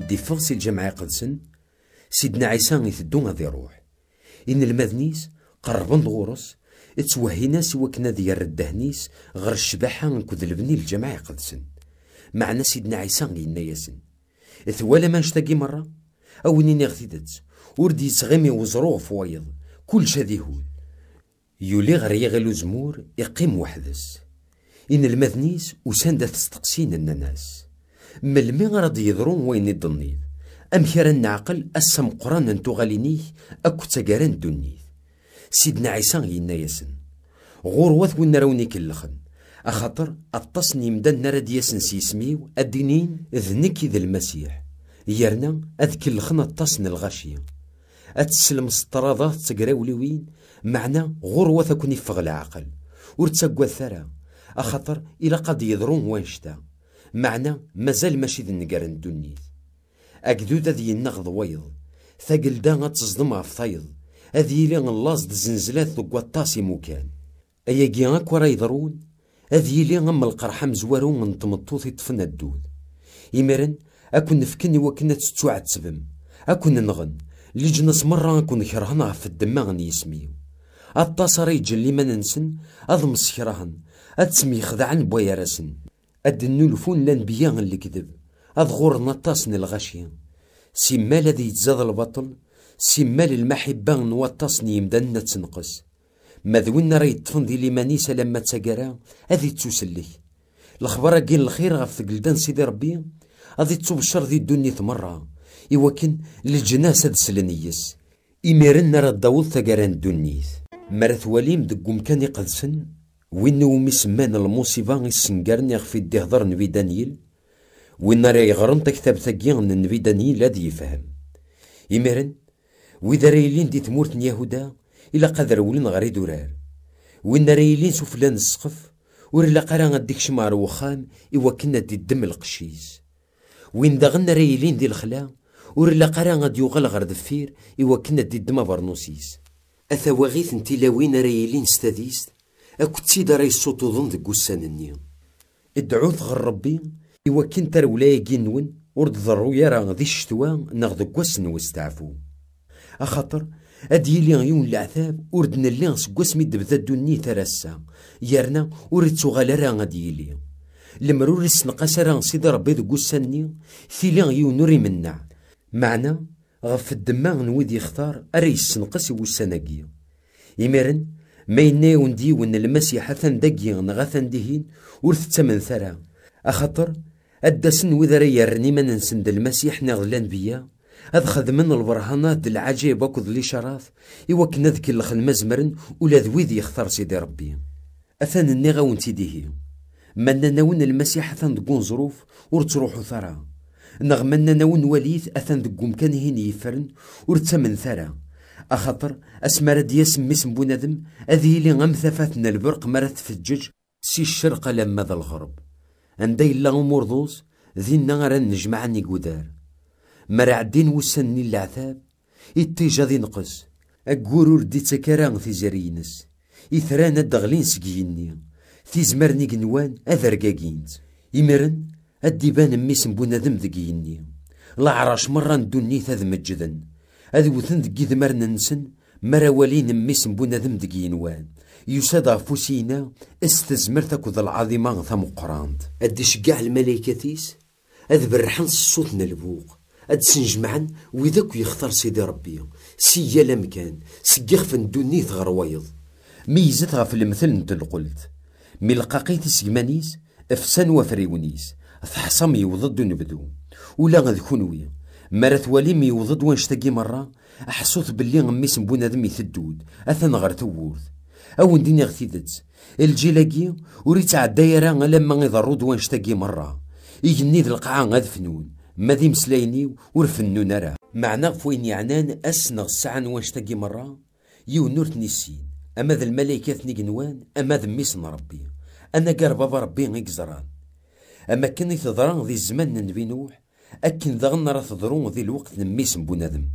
من ديفونسي الجمعي قدسن سيدنا عيسى يتدو غادي يروح إن المذنيس قربن الغورس اتوهينا سوا كنا ديال الدهنيس غير الشباحة نكود البني الجمعية قدسن معنا سيدنا عيسى غينا ياسن ثوالا ما نشتاقي مرة أو نيني غثيدت وردي تغيمي وزروع فوايض كل هول يولي غير يغلو زمور يقيم وحدس إن المذنيس وساندة تستقسين الناس ملمي غرض يضرو وين يضنيد أم خير نعقل اسم قران انتو غالينيه اكو تاكاران دونيت سيدنا عيسى ينا ياسن غوروات وين راوني كلخن اخاطر اطسني مدن نرى دياسن سيسميو الدينين ذنكي ذي المسيح يرنا أذكي الخنا اطسن الغاشية اتسلم سطراضات تقراولي وين معنى غوروات اكوني فغ العقل ورتسقوا الثرى اخاطر الى قد يضرون وانشتا معنى مازال ماشي ذي النقار الدنيت أقدود ذي النغض ويض ثقل دا تصدم في ثيض أذي لي غلاص زنزلات ذو الطاسي مكان أياقي غاك ورا يضرون أذي لي غم القرحة مزوارو من تمطوط يطفن الدود إمرن أكون نفكني وكنا تستوعى تسبم أكون نغن لجنس مرة أكون كرهنا في الدماغ يسميو الطاسري جلي ما ننسن أضمس كرهن أتسمي خدعن بويا راسن أد نلفون الأنبياء الكذب كذب غورنا طاس الغاشية سمال الذي يتزاد البطل سمال المحبة نوطاس يمدنا تنقص ماذونا ريت تفندي لي ليمانيس لما تساكرا هذي تسلي الخبرة كين الخير غف ثقلدان سيدي ربي هذي تبشر ذي الدنيا ثمرة إيوكن للجناس هاد سلنيس إميرن راه الدوض ثقران الدنيا مرث وليم دقوم كان يقدسن وين ومي سمان المصيبة يسنقرني في دي هضر نبي دانييل وين راه يغرن تكتاب تاكي نبي دانييل لا يفهم إمارن وإذا رايلين دي تمورت يهودا إلا قدر ولن غري دورار وين رايلين سفلان السقف ور لا قران غديك شمار وخان إوا كنا دي الدم القشيز وين داغنا رايلين دي الخلا ور لا قران غد يوغل غرد فير إوا كنا دي الدم برنوسيس أثواغيث نتيلاوين رايلين ستاديست أكنت سيدا راهي الصوت ظن ذك وسان النية ادعوث غير ربي إوا كنت الولاية جنون ورد ضرو يا راه ذي الشتوى ناغ ذك وسن وستعفو أخاطر أدي لي غيون العذاب وردن اللي غسك واسمي دبذا الدني ثلاث يرنا وردت غالا راه غادي لي المرور السنقاس راه سيدا ربي ذك وسان النية في لي غيون نوري منا معنى غف الدماغ نويد يختار اريس سنقس وسانكيا يميرن ما يناون ديون المسيح أثن دقيان غثن دهين ورث تمن ثرا أخطر سن وذا يرني من نسن المسيح ناغ بيا أذ من البرهانات العجيب وكذ لي شراث إيوك نذكي لخن مزمرن ولا ذويذي يختار سيدي ربي أثن النغاون تيديه من نون المسيح أثن دقون ظروف ورتروحو ثرا نغمنا نون وليث أثن دقوم كان هين يفرن ورتمن ثرا أخطر أسمار دياس ميسم بوندم أذي لي غمثفاتنا البرق البرق في الجج سي الشرق لما ذا الغرب عندي لا أمور ذوز النغر النجمع نجمعني قدار مرعدين وسني العذاب إتيجا ذي نقص أقورور دي تكاران في زرينس إثرانا دغلين في زمرني قنوان أذرقاقينت إمرن أدي بان ميس بنادم لا عراش مران دوني ثذ مجذن أذوثن ذكي ذمر ننسن مراولين ميسم بونا ذم ذكينوان يسادا فوسينا استزمرتا كود العظيمة ثم قرانت ادي قاع الملايكة ثيس أذبر حن صوتنا البوق أدسن جمعا وذاك يختار سيدي ربي سيا لم كان سقيخ في الدنيا غرويض ميزتها في المثل انت قلت ملقاقيت سيمانيس افسن وفريونيس فحصمي وضد نبدو ولا غذ كونوي مرات وليمي مي يوضد مرة أحسوث باللي غمي سنبونا ذمي ثدود أثن غر ثورث أو نديني غثيدت الجيلاقي وريت عالدايرة لما يضرود وان شتاقي مرة يجني ذي القاعة غذفنون فنون ماذي مسلايني ورفنون راه معنى فوين يعنان أسنغ ساعة وان شتاقي مرة يونور السين أما ذي الملايكة ثني جنوان أما ذميسن ربي أنا قرب بابا ربي غيك زران أما كان يتضران ذي الزمان نبي نوح اكن ذغن راه تضرو ذي الوقت نميس بنادم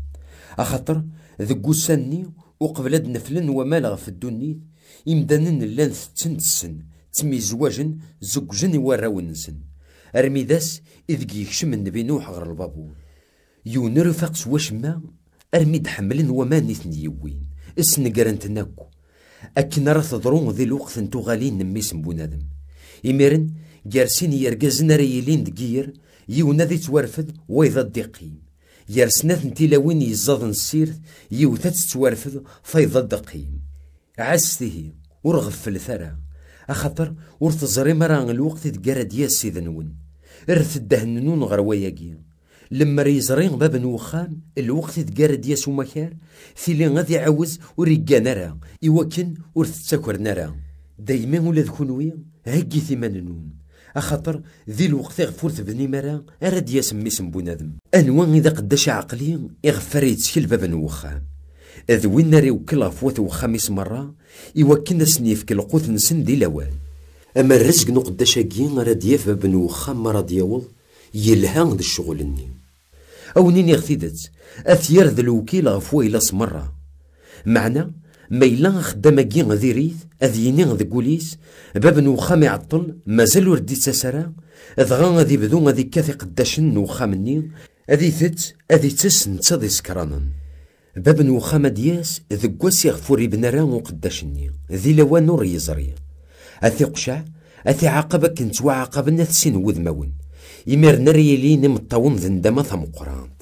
اخطر ذق وساني وقبل اد نفلن ومالغ في الدني يمدنن اللان ستن السن تمي زواجن زوجن يوراو نسن ارميداس اذ يكشم النبي نوح غر البابور يونر فقس واش ما ارميد حملن وما نيثن يوين اسن قرنت ناكو اكن راه تضرو ذي الوقت نتو غالين نميس بنادم يميرن جارسين يرجزن ريلين دقير يونا ذي توارفد ويضا الدقيم يرسنا لوين يزاضن السيرت يوتا تتوارفد فيضا الدقيم عستيه ورغف في الثرى اخطر ورتزري مران الوقت يا ديا نون ارث الدهن الدهنون غروياكي لما ريزري باب نوخان الوقت تقرا ديا سومكار في لين غادي عوز وريكا نرى يوكن ورث تاكر نرى دايما ولاد كونوي هكي ثمان نون اخاطر ذي الوقت غفور تبني مرا اراد ياسم اسم بنادم انوا اذا قداش عقلي يغفر يتسكل باب نوخام اذ وين ري وكل فوات وخامس مرة يوكلنا سنيف كل قوت نسن دي لوال اما الرزق نقداش اكي راد ياف باب نوخام مرا دياول يلهان ذا الشغل ني او نيني غثيدت اثير ذا الوكيل غفوا الى سمرة معنى ما إلا خدام كي غديريث ذي كوليس باب نو خامي عطل مازال وردي تسارا إذغا غادي بدو غادي كاثي قداشن نو خامني أذي ثت أذي تس نتا ذي سكرانن باب نو خام دياس ذكواسي غفوري بن راه وقداشني ذي لوان نور يزري أثي قشع أثي عاقبه كنت وعاقبنا ثسين وذماون إمير نريلي نمطاون ذندما ثم قرانت